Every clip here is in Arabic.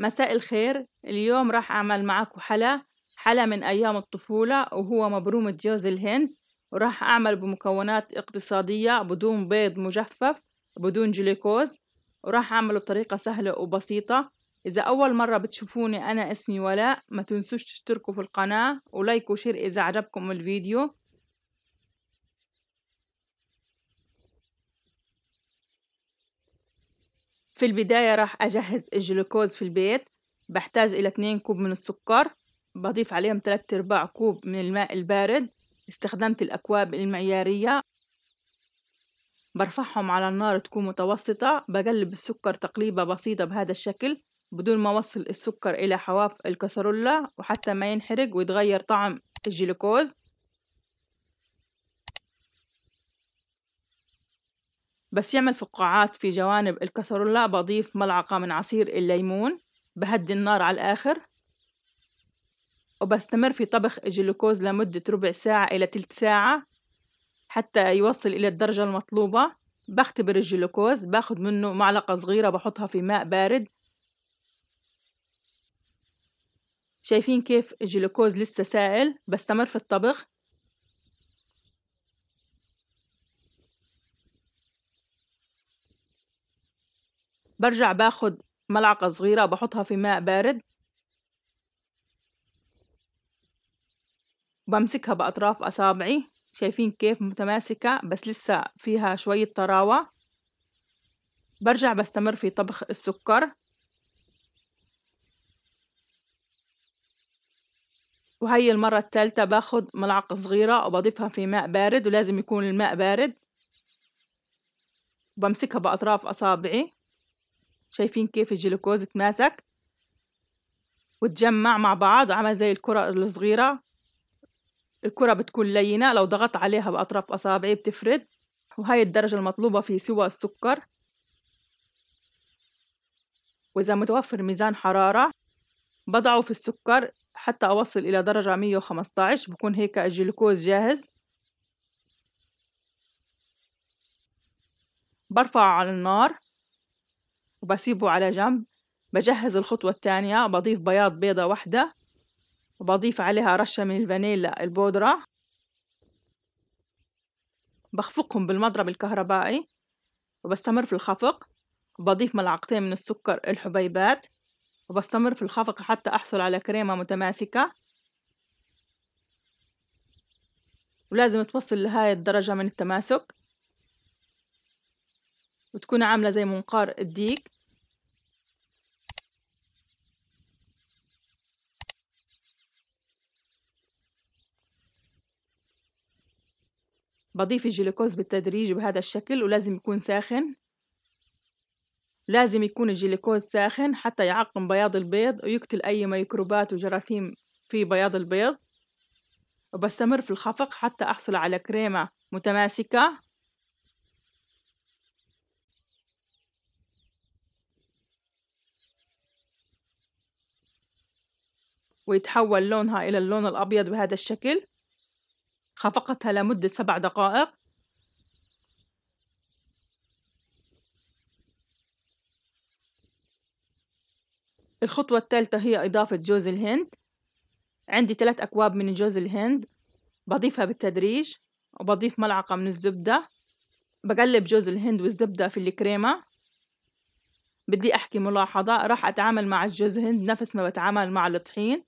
مساء الخير اليوم راح أعمل معكم حلا حلا من أيام الطفولة وهو مبرومة جوز الهند وراح أعمل بمكونات اقتصادية بدون بيض مجفف بدون جلوكوز وراح أعمله بطريقة سهلة وبسيطة إذا أول مرة بتشوفوني أنا اسمي ولاء ما تنسوش تشتركوا في القناة ولايك وشير إذا عجبكم الفيديو في البداية راح أجهز الجلوكوز في البيت بحتاج إلى 2 كوب من السكر بضيف عليهم 3 أرباع كوب من الماء البارد استخدمت الأكواب المعيارية برفعهم على النار تكون متوسطة بقلب السكر تقليبة بسيطة بهذا الشكل بدون ما أوصل السكر إلى حواف الكسرولة وحتى ما ينحرق ويتغير طعم الجلوكوز بس يعمل فقاعات في جوانب الكسرولة بضيف ملعقة من عصير الليمون بهدي النار على الآخر وبستمر في طبخ الجلوكوز لمدة ربع ساعة إلى تلت ساعة حتى يوصل إلى الدرجة المطلوبة بختبر الجلوكوز باخد منه معلقة صغيرة بحطها في ماء بارد شايفين كيف الجلوكوز لسه سائل بستمر في الطبخ برجع باخد ملعقة صغيرة بحطها في ماء بارد بمسكها بأطراف أصابعي شايفين كيف متماسكة بس لسه فيها شوية طراوة برجع بستمر في طبخ السكر وهي المرة الثالثة باخد ملعقة صغيرة وبضيفها في ماء بارد ولازم يكون الماء بارد وبمسكها بأطراف أصابعي شايفين كيف الجلوكوز تماسك وتجمع مع بعض عمل زي الكرة الصغيرة الكرة بتكون لينة لو ضغط عليها بأطراف أصابعي بتفرد وهاي الدرجة المطلوبة في سوى السكر وإذا متوفر ميزان حرارة بضعه في السكر حتى أوصل إلى درجة 115 بكون هيك الجلوكوز جاهز برفعه على النار وبسيبه على جنب بجهز الخطوة الثانية بضيف بياض بيضة واحدة وبضيف عليها رشة من الفانيلا البودرة بخفقهم بالمضرب الكهربائي وبستمر في الخفق وبضيف ملعقتين من السكر الحبيبات وبستمر في الخفق حتى أحصل على كريمة متماسكة ولازم توصل لهاي الدرجة من التماسك وتكون عاملة زي منقار الديك بضيف الجلوكوز بالتدريج بهذا الشكل ولازم يكون ساخن لازم يكون الجلوكوز ساخن حتى يعقم بياض البيض ويقتل أي ميكروبات وجراثيم في بياض البيض وبستمر في الخفق حتى أحصل على كريمة متماسكة ويتحول لونها إلى اللون الأبيض بهذا الشكل خفقتها لمدة سبع دقائق الخطوة الثالثة هي إضافة جوز الهند عندي ثلاث أكواب من جوز الهند بضيفها بالتدريج وبضيف ملعقة من الزبدة بقلب جوز الهند والزبدة في الكريمة بدي أحكي ملاحظة راح أتعامل مع الجوز الهند نفس ما بتعامل مع الطحين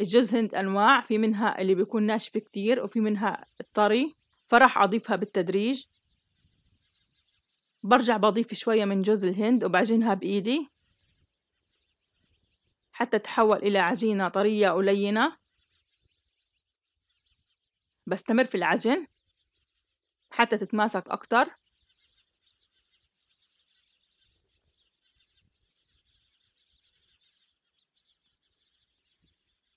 الجوز هند أنواع في منها اللي بيكون ناشف كتير وفي منها الطري فراح أضيفها بالتدريج برجع بضيف شوية من جوز الهند وبعجنها بإيدي حتى تحول إلى عجينة طرية ولينة بستمر في العجن حتى تتماسك أكتر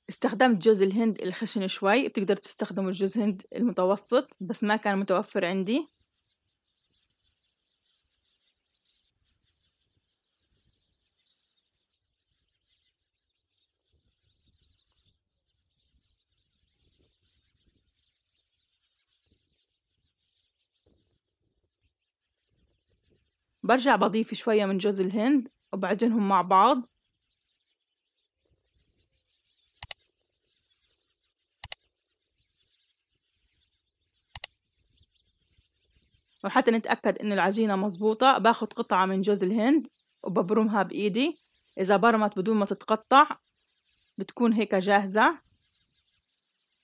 استخدمت جوز الهند الخشن شوي بتقدر تستخدموا الجوز هند المتوسط بس ما كان متوفر عندي برجع بضيف شوية من جوز الهند وبعجنهم مع بعض وحتى نتأكد إن العجينة مظبوطة باخد قطعة من جوز الهند وببرمها بإيدي إذا برمت بدون ما تتقطع بتكون هيك جاهزة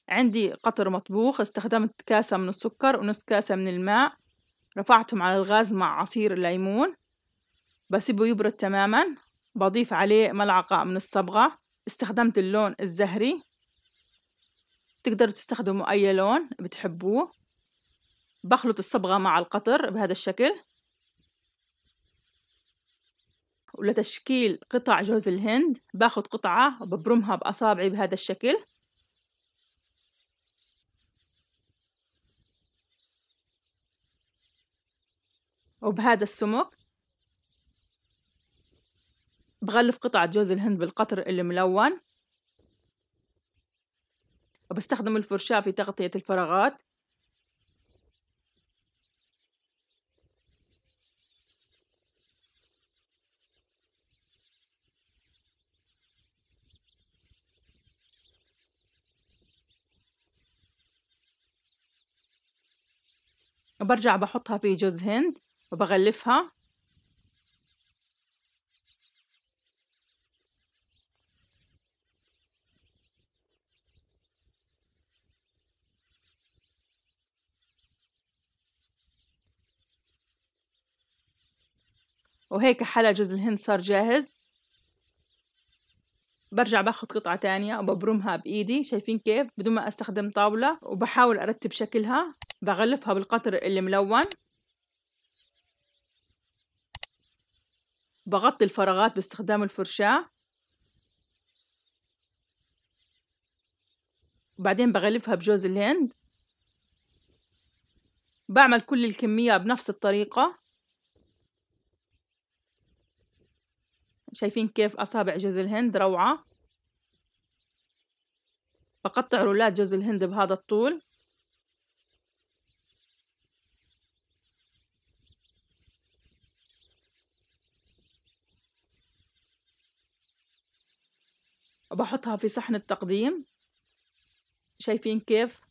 عندي قطر مطبوخ استخدمت كاسة من السكر ونص كاسة من الماء رفعتهم على الغاز مع عصير الليمون بسيبه يبرد تماما بضيف عليه ملعقة من الصبغة استخدمت اللون الزهري تقدروا تستخدموا أي لون بتحبوه بخلط الصبغة مع القطر بهذا الشكل ولتشكيل قطع جوز الهند باخد قطعة وببرمها بأصابعي بهذا الشكل وبهذا السمك بغلف قطعة جوز الهند بالقطر اللي ملون وبستخدم الفرشاة في تغطية الفراغات وبرجع بحطها في جوز هند وبغلفها وهيك حلا جوز الهند صار جاهز برجع باخذ قطعة تانية وببرمها بإيدي شايفين كيف بدون ما أستخدم طاولة وبحاول أرتب شكلها بغلفها بالقطر اللي ملون بغطي الفراغات باستخدام الفرشاة وبعدين بغلفها بجوز الهند بعمل كل الكمية بنفس الطريقة شايفين كيف أصابع جوز الهند روعة بقطع رولات جوز الهند بهذا الطول وبحطها في صحن التقديم شايفين كيف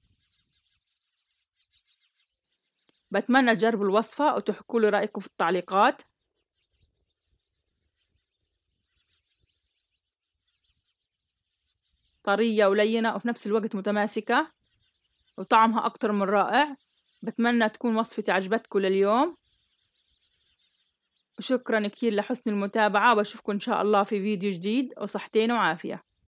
بتمنى تجربوا الوصفة وتحكوا لي رأيكم في التعليقات طرية ولينة وفي نفس الوقت متماسكة وطعمها أكتر من رائع بتمنى تكون وصفتي عجبتكم لليوم وشكرا كتير لحسن المتابعة وبشوفكم إن شاء الله في فيديو جديد وصحتين وعافية